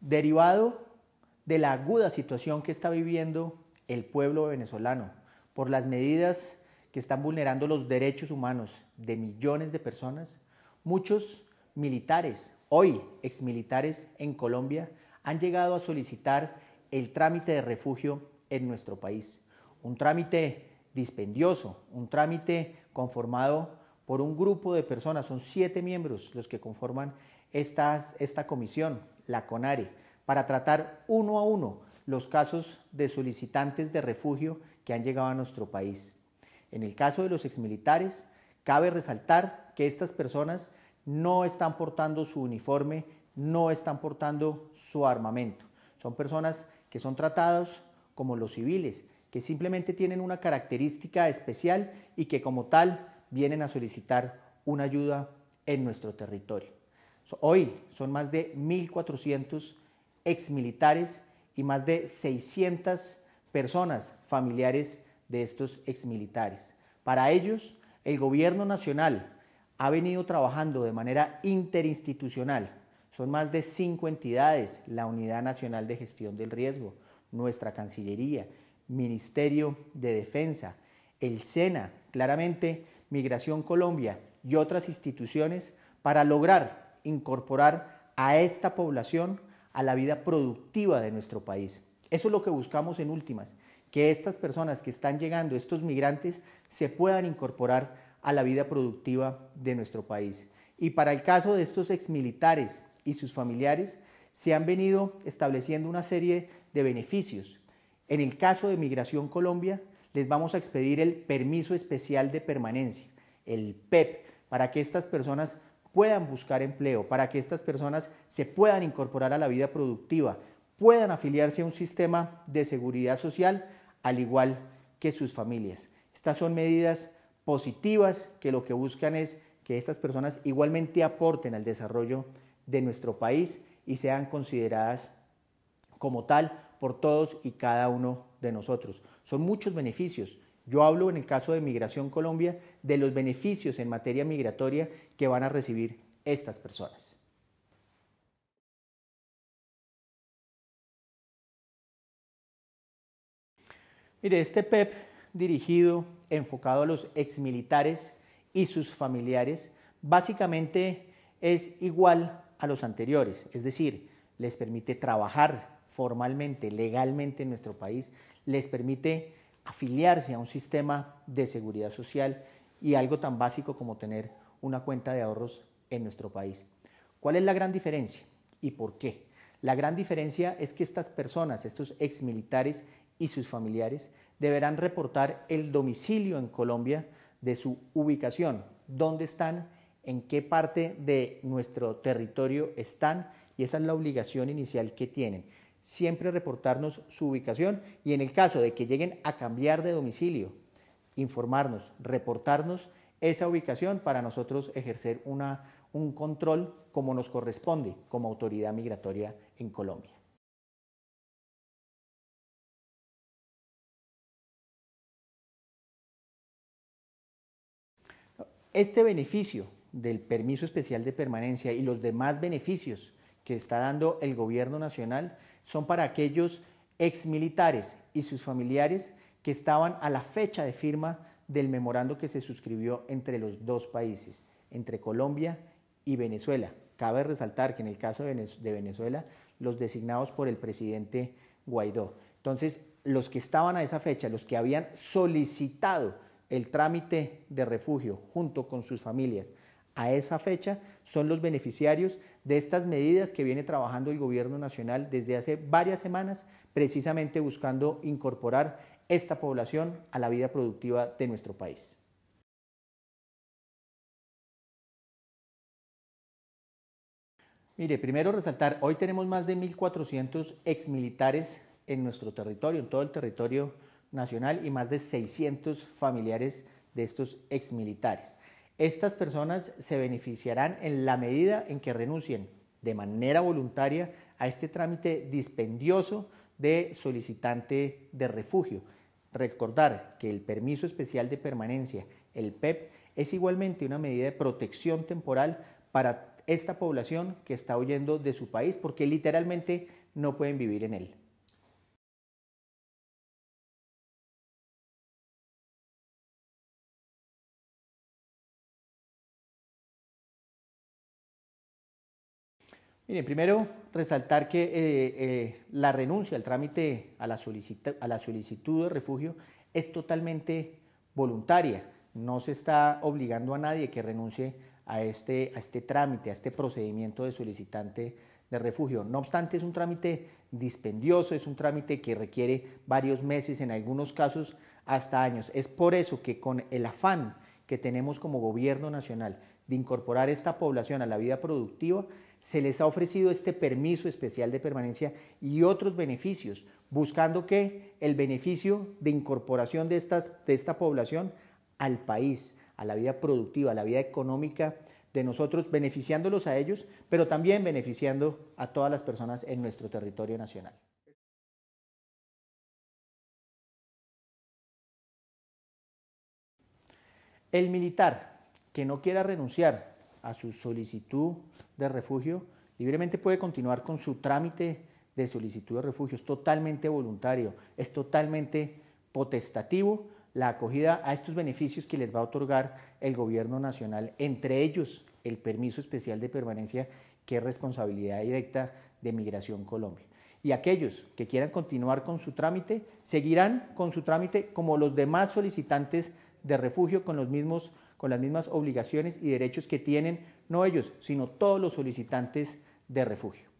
derivado de la aguda situación que está viviendo el pueblo venezolano por las medidas que están vulnerando los derechos humanos de millones de personas, muchos militares, hoy exmilitares en Colombia, han llegado a solicitar el trámite de refugio en nuestro país. Un trámite dispendioso, un trámite conformado por un grupo de personas, son siete miembros los que conforman esta comisión, la CONARE, para tratar uno a uno los casos de solicitantes de refugio que han llegado a nuestro país. En el caso de los exmilitares, cabe resaltar que estas personas no están portando su uniforme, no están portando su armamento. Son personas que son tratados como los civiles, que simplemente tienen una característica especial y que como tal vienen a solicitar una ayuda en nuestro territorio. Hoy son más de 1.400 exmilitares y más de 600 personas familiares de estos exmilitares. Para ellos, el gobierno nacional ha venido trabajando de manera interinstitucional. Son más de cinco entidades, la Unidad Nacional de Gestión del Riesgo, nuestra Cancillería, Ministerio de Defensa, el SENA, claramente Migración Colombia y otras instituciones para lograr incorporar a esta población a la vida productiva de nuestro país. Eso es lo que buscamos en últimas, que estas personas que están llegando, estos migrantes, se puedan incorporar a la vida productiva de nuestro país. Y para el caso de estos exmilitares y sus familiares, se han venido estableciendo una serie de beneficios. En el caso de Migración Colombia, les vamos a expedir el permiso especial de permanencia, el PEP, e para que estas personas puedan buscar empleo, para que estas personas se puedan incorporar a la vida productiva, puedan afiliarse a un sistema de seguridad social al igual que sus familias. Estas son medidas positivas que lo que buscan es que estas personas igualmente aporten al desarrollo de nuestro país y sean consideradas como tal por todos y cada uno de nosotros. Son muchos beneficios. Yo hablo en el caso de Migración Colombia de los beneficios en materia migratoria que van a recibir estas personas. Mire, este PEP e dirigido, enfocado a los exmilitares y sus familiares, básicamente es igual a los anteriores, es decir, les permite trabajar, formalmente, legalmente en nuestro país, les permite afiliarse a un sistema de seguridad social y algo tan básico como tener una cuenta de ahorros en nuestro país. ¿Cuál es la gran diferencia y por qué? La gran diferencia es que estas personas, estos exmilitares y sus familiares, deberán reportar el domicilio en Colombia de su ubicación, dónde están, en qué parte de nuestro territorio están, y esa es la obligación inicial que tienen siempre reportarnos su ubicación y en el caso de que lleguen a cambiar de domicilio, informarnos, reportarnos esa ubicación para nosotros ejercer un control como nos corresponde como autoridad migratoria en Colombia. Este beneficio del permiso especial de permanencia y los demás beneficios que está dando el gobierno nacional son para aquellos exmilitares y sus familiares que estaban a la fecha de firma del memorando que se suscribió entre los dos países, entre Colombia y Venezuela. Cabe resaltar que en el caso de Venezuela, los designados por el presidente Guaidó. Entonces, los que estaban a esa fecha, los que habían solicitado el trámite de refugio junto con sus familias a esa fecha, son los beneficiarios de estas medidas que viene trabajando el Gobierno Nacional desde hace varias semanas, precisamente buscando incorporar esta población a la vida productiva de nuestro país. Mire, primero resaltar, hoy tenemos más de 1.400 exmilitares en nuestro territorio, en todo el territorio nacional, y más de 600 familiares de estos exmilitares. Estas personas se beneficiarán en la medida en que renuncien de manera voluntaria a este trámite dispendioso de solicitante de refugio. Recordar que el permiso especial de permanencia, el PEP, e es igualmente una medida de protección temporal para esta población que está huyendo de su país porque literalmente no pueden vivir en él. Miren, primero resaltar que eh, eh, la renuncia al trámite a la, solicitud de refugio es totalmente voluntaria. No se está obligando a nadie que renuncie a este, a este trámite, a este procedimiento de solicitante de refugio. No obstante, es un trámite dispendioso, es un trámite que requiere varios meses, en algunos casos hasta años. Es por eso que con el afán que tenemos como gobierno nacional de incorporar esta población a la vida productiva, se les ha ofrecido este permiso especial de permanencia y otros beneficios, buscando que el beneficio de incorporación de, de esta población al país, a la vida productiva, a la vida económica de nosotros, beneficiándolos a ellos, pero también beneficiando a todas las personas en nuestro territorio nacional. El militar que no quiera renunciar a su solicitud de refugio, libremente puede continuar con su trámite de solicitud de refugio. Es totalmente voluntario, es totalmente potestativo la acogida a estos beneficios que les va a otorgar el gobierno nacional, entre ellos el permiso especial de permanencia que es responsabilidad directa de Migración Colombia. Y aquellos que quieran continuar con su trámite, seguirán con su trámite como los demás solicitantes de refugio con los mismos con las mismas obligaciones y derechos que tienen no ellos, sino todos los solicitantes de refugio.